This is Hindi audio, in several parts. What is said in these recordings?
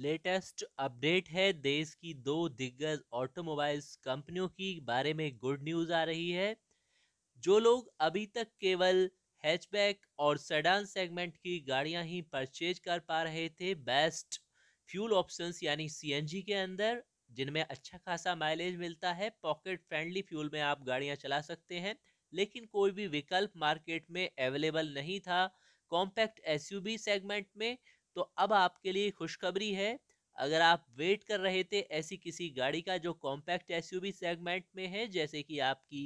लेटेस्ट अपडेट है देश की दो दिग्गज ऑटोमोबाइल्स कंपनियों की बारे में गुड न्यूज़ आ रही है जो लोग अभी तक केवल हैचबैक और सेडान सेगमेंट की गाड़ियां ही परचेज कर पा रहे थे बेस्ट फ्यूल ऑप्शंस यानी सीएनजी के अंदर जिनमें अच्छा खासा माइलेज मिलता है पॉकेट फ्रेंडली फ्यूल में आप गाड़ियां चला सकते हैं लेकिन कोई भी विकल्प मार्केट में अवेलेबल नहीं था कॉम्पैक्ट एसयूवी सेगमेंट में तो अब आपके लिए खुशखबरी है अगर आप वेट कर रहे थे ऐसी किसी गाड़ी का जो कॉम्पैक्ट एसयूवी सेगमेंट में है जैसे कि आपकी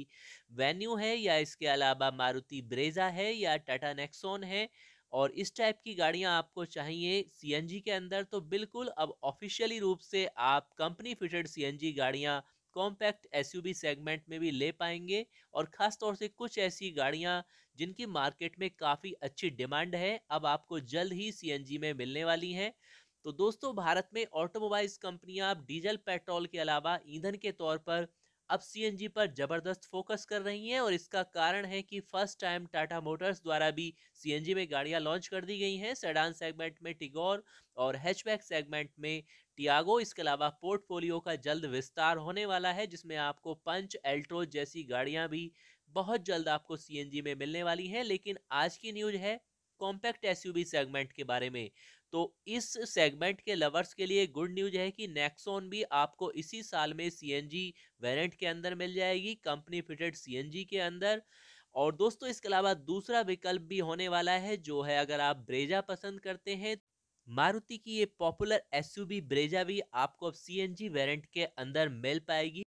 वेन्यू है या इसके अलावा मारुति ब्रेजा है या टाटा नेक्सोन है और इस टाइप की गाड़ियां आपको चाहिए सीएनजी के अंदर तो बिल्कुल अब ऑफिशियली रूप से आप कंपनी फिटेड सीएनजी गाड़ियाँ कॉम्पैक्ट एसयूवी सेगमेंट में भी ले पाएंगे और ख़ासतौर से कुछ ऐसी गाड़ियां जिनकी मार्केट में काफ़ी अच्छी डिमांड है अब आपको जल्द ही सीएनजी में मिलने वाली हैं तो दोस्तों भारत में ऑटोमोबाइल्स कंपनियां अब डीजल पेट्रोल के अलावा ईंधन के तौर पर अब सीएनजी पर जबरदस्त फोकस कर रही हैं और इसका कारण है कि फर्स्ट टाइम टाटा मोटर्स द्वारा भी सीएनजी में गाड़ियां लॉन्च कर दी गई हैं सेडान सेगमेंट में टिगोर और हैचबैक सेगमेंट में टियागो इसके अलावा पोर्टफोलियो का जल्द विस्तार होने वाला है जिसमें आपको पंच एल्ट्रो जैसी गाड़ियाँ भी बहुत जल्द आपको सी में मिलने वाली हैं लेकिन आज की न्यूज है कॉम्पैक्ट एस सेगमेंट के बारे में तो इस सेगमेंट के लवर्स के लिए गुड न्यूज है कि नेक्सोन भी आपको इसी साल में सीएनजी वेरिएंट के अंदर मिल जाएगी कंपनी फिटेड सीएनजी के अंदर और दोस्तों इसके अलावा दूसरा विकल्प भी होने वाला है जो है अगर आप ब्रेजा पसंद करते हैं मारुति की ये पॉपुलर एसयूवी ब्रेजा भी आपको अब सीएनजी वेरिएंट के अंदर मिल पाएगी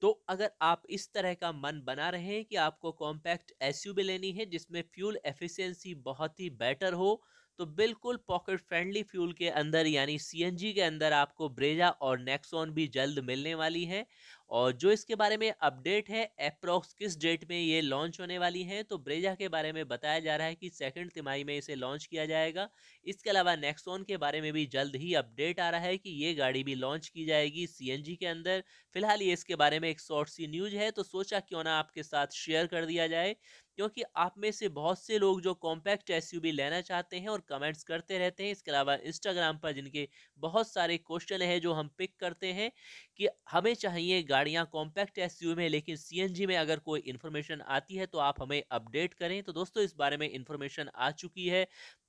तो अगर आप इस तरह का मन बना रहे हैं कि आपको कॉम्पैक्ट एसयूवी लेनी है जिसमें फ्यूल एफिशिएंसी बहुत ही बेटर हो तो बिल्कुल पॉकेट फ्रेंडली फ्यूल के अंदर यानी सीएनजी के अंदर आपको ब्रेजा और नेक्सॉन भी जल्द मिलने वाली है और जो इसके बारे में अपडेट है अप्रॉक्स किस डेट में ये लॉन्च होने वाली है तो ब्रेजा के बारे में बताया जा रहा है कि सेकंड तिमाही में इसे लॉन्च किया जाएगा इसके अलावा नेक्सोन के बारे में भी जल्द ही अपडेट आ रहा है कि ये गाड़ी भी लॉन्च की जाएगी सी के अंदर फिलहाल ये इसके बारे में एक शॉर्ट सी न्यूज है तो सोचा क्यों ना आपके साथ शेयर कर दिया जाए क्योंकि आप में से बहुत से लोग जो कॉम्पैक्ट एस लेना चाहते हैं और कमेंट्स करते रहते हैं इसके अलावा इंस्टाग्राम पर जिनके बहुत सारे क्वेश्चन हैं जो हम पिक करते हैं कि हमें चाहिए गाड़ियां कॉम्पैक्ट एसयूवी में लेकिन सीएनजी में अगर कोई इन्फॉर्मेशन आती है तो आप हमें अपडेट करें तो दोस्तों इस बारे में इन्फॉर्मेशन आ चुकी है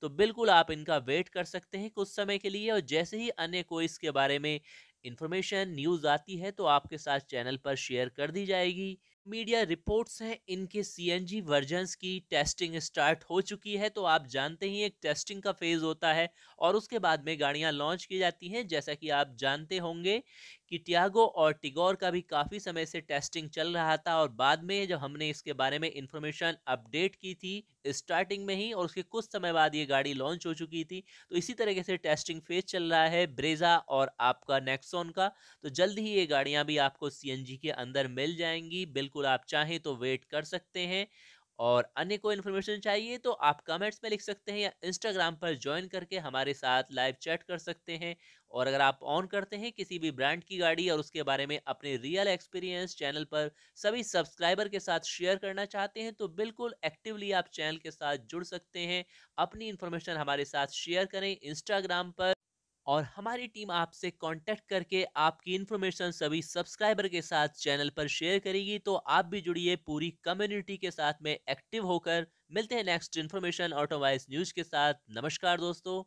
तो बिल्कुल आप इनका वेट कर सकते हैं कुछ समय के लिए और जैसे ही अन्य कोई इसके बारे में इन्फॉर्मेशन न्यूज़ आती है तो आपके साथ चैनल पर शेयर कर दी जाएगी मीडिया रिपोर्ट्स हैं इनके सीएनजी वर्जन्स की टेस्टिंग स्टार्ट हो चुकी है तो आप जानते ही एक टेस्टिंग का फेज़ होता है और उसके बाद में गाड़ियां लॉन्च की जाती हैं जैसा कि आप जानते होंगे कि टियागो और टिगोर का भी काफ़ी समय से टेस्टिंग चल रहा था और बाद में जब हमने इसके बारे में इन्फॉर्मेशन अपडेट की थी स्टार्टिंग में ही और उसके कुछ समय बाद ये गाड़ी लॉन्च हो चुकी थी तो इसी तरीके से टेस्टिंग फेज चल रहा है ब्रेजा और आपका नेक्सोन का तो जल्द ही ये गाड़ियाँ भी आपको सी के अंदर मिल जाएंगी बिल्कुल आप चाहें तो वेट कर सकते हैं और अन्य कोई इन्फॉर्मेशन चाहिए तो आप कमेंट्स में लिख सकते हैं या इंस्टाग्राम पर ज्वाइन करके हमारे साथ लाइव चैट कर सकते हैं और अगर आप ऑन करते हैं किसी भी ब्रांड की गाड़ी और उसके बारे में अपने रियल एक्सपीरियंस चैनल पर सभी सब्सक्राइबर के साथ शेयर करना चाहते हैं तो बिल्कुल एक्टिवली आप चैनल के साथ जुड़ सकते हैं अपनी इन्फॉर्मेशन हमारे साथ शेयर करें इंस्टाग्राम पर और हमारी टीम आपसे कांटेक्ट करके आपकी इन्फॉर्मेशन सभी सब्सक्राइबर के साथ चैनल पर शेयर करेगी तो आप भी जुड़िए पूरी कम्युनिटी के साथ में एक्टिव होकर मिलते हैं नेक्स्ट इन्फॉर्मेशन ऑटोवाइज न्यूज़ के साथ नमस्कार दोस्तों